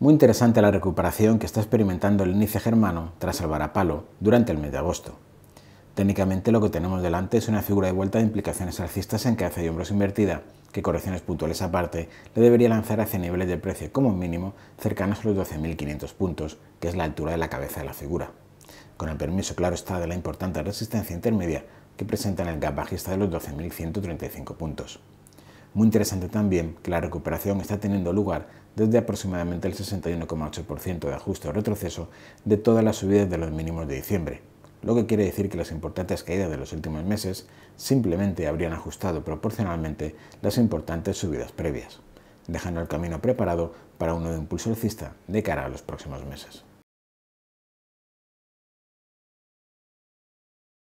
Muy interesante la recuperación que está experimentando el índice germano tras salvar a Palo durante el mes de agosto. Técnicamente lo que tenemos delante es una figura de vuelta de implicaciones alcistas en cabeza y hombros invertida, que correcciones puntuales aparte le debería lanzar hacia niveles de precio como mínimo cercanos a los 12.500 puntos, que es la altura de la cabeza de la figura. Con el permiso claro está de la importante resistencia intermedia que presenta en el gap bajista de los 12.135 puntos. Muy interesante también que la recuperación está teniendo lugar desde aproximadamente el 61,8% de ajuste o retroceso de todas las subidas de los mínimos de diciembre, lo que quiere decir que las importantes caídas de los últimos meses simplemente habrían ajustado proporcionalmente las importantes subidas previas, dejando el camino preparado para un nuevo impulso alcista de cara a los próximos meses.